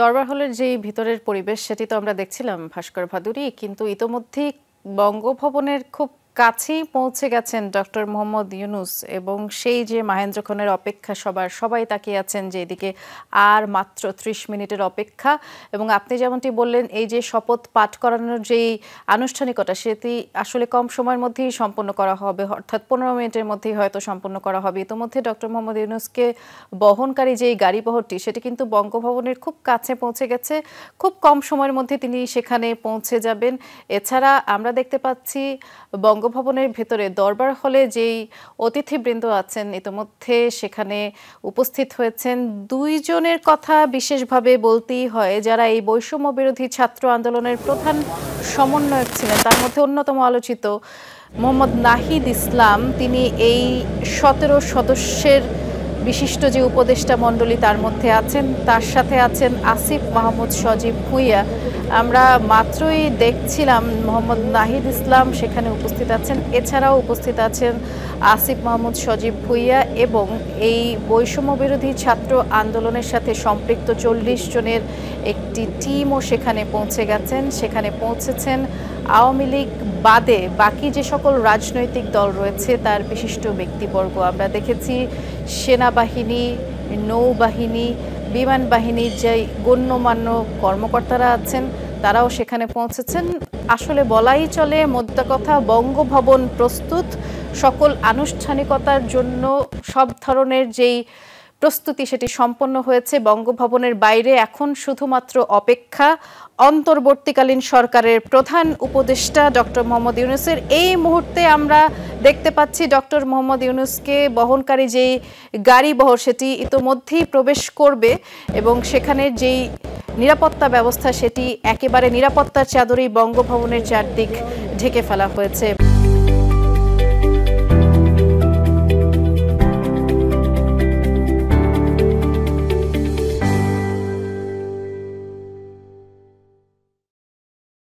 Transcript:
দরবার হলের যে ভিতরের পরিবেশ সেটি তো আমরা দেখছিলাম ভাস্কর ভাদুরী কিন্তু ইতোমধ্যেই বঙ্গভবনের খুব কাছেই পৌঁছে গেছেন ডক্টর মোহাম্মদ ইউনুস এবং সেই যে মাহেন্দ্র খনের অপেক্ষা সবার সবাই তাকিয়ে আছেন যে এদিকে আর মাত্র ত্রিশ মিনিটের অপেক্ষা এবং আপনি যেমনটি বললেন এই যে শপথ পাঠ করানোর যেই আনুষ্ঠানিকতা সেটি আসলে কম সময়ের মধ্যেই সম্পন্ন করা হবে অর্থাৎ পনেরো মিনিটের মধ্যেই হয়তো সম্পন্ন করা হবে ইতোমধ্যে ডক্টর মোহাম্মদ ইউনুসকে বহনকারী যেই গাড়িবহরটি সেটি কিন্তু বঙ্গভবনের খুব কাছে পৌঁছে গেছে খুব কম সময়ের মধ্যে তিনি সেখানে পৌঁছে যাবেন এছাড়া আমরা দেখতে পাচ্ছি বঙ্গ বঙ্গভবনের ভেতরে দরবার হলে যেই অতিথিবৃন্দ আছেন ইতিমধ্যে সেখানে উপস্থিত হয়েছেন দুইজনের কথা বিশেষভাবে বলতেই হয় যারা এই বৈষম্য বিরোধী ছাত্র আন্দোলনের প্রধান সমন্বয়ক ছিলেন তার মধ্যে অন্যতম আলোচিত মোহাম্মদ নাহিদ ইসলাম তিনি এই সতেরো সদস্যের বিশিষ্ট যে উপদেষ্টা মণ্ডলী তার মধ্যে আছেন তার সাথে আছেন আসিফ মাহমুদ সজীব ভুইয়া আমরা মাত্রই দেখছিলাম মোহাম্মদ নাহিদ ইসলাম সেখানে উপস্থিত আছেন এছাড়াও উপস্থিত আছেন আসিফ মাহমুদ সজীব ভুইয়া এবং এই বৈষম্য বিরোধী ছাত্র আন্দোলনের সাথে সম্পৃক্ত চল্লিশ জনের একটি টিমও সেখানে পৌঁছে গেছেন সেখানে পৌঁছেছেন আওয়ামী লীগ বাদে বাকি যে সকল রাজনৈতিক দল রয়েছে তার বিশিষ্ট ব্যক্তিবর্গ আমরা দেখেছি সেনাবাহিনী নৌবাহিনী বিমান বাহিনীর যে গণ্যমান্য কর্মকর্তারা আছেন তারাও সেখানে পৌঁছেছেন আসলে বলাই চলে মোদ্দা কথা বঙ্গভবন প্রস্তুত সকল আনুষ্ঠানিকতার জন্য সব ধরনের যেই প্রস্তুতি সেটি সম্পন্ন হয়েছে বঙ্গভবনের বাইরে এখন শুধুমাত্র অপেক্ষা অন্তর্বর্তীকালীন সরকারের প্রধান উপদেষ্টা ডক্টর মোহাম্মদ ইউনুসের এই মুহূর্তে আমরা দেখতে পাচ্ছি ডক্টর মোহাম্মদ ইউনুসকে বহনকারী যেই গাড়ি বহর সেটি ইতোমধ্যেই প্রবেশ করবে এবং সেখানে যেই নিরাপত্তা ব্যবস্থা সেটি একেবারে নিরাপত্তার চাদরেই বঙ্গভবনের চারদিক ঢেকে ফেলা হয়েছে